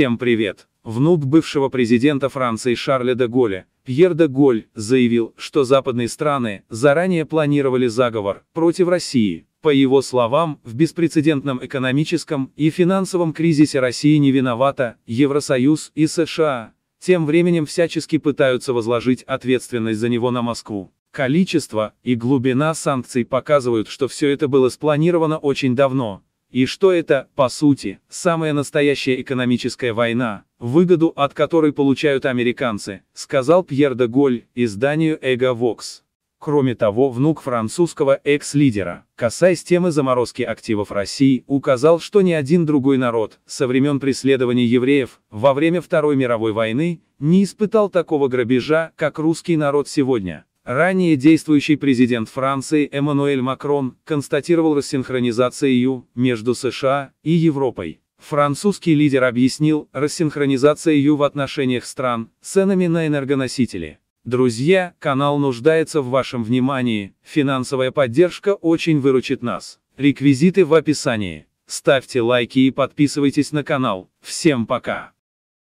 Всем привет! Внук бывшего президента Франции Шарля де Голля, Пьер де Голь, заявил, что западные страны заранее планировали заговор против России. По его словам, в беспрецедентном экономическом и финансовом кризисе России не виновата Евросоюз и США. Тем временем всячески пытаются возложить ответственность за него на Москву. Количество и глубина санкций показывают, что все это было спланировано очень давно, и что это, по сути, самая настоящая экономическая война, выгоду от которой получают американцы, сказал Пьер де Голь изданию Эго Вокс. Кроме того, внук французского экс-лидера, касаясь темы заморозки активов России, указал, что ни один другой народ, со времен преследования евреев, во время Второй мировой войны, не испытал такого грабежа, как русский народ сегодня. Ранее действующий президент Франции Эммануэль Макрон констатировал рассинхронизацию ю между США и Европой. Французский лидер объяснил рассинхронизация ю в отношениях стран ценами на энергоносители. Друзья, канал нуждается в вашем внимании, финансовая поддержка очень выручит нас. Реквизиты в описании. Ставьте лайки и подписывайтесь на канал. Всем пока!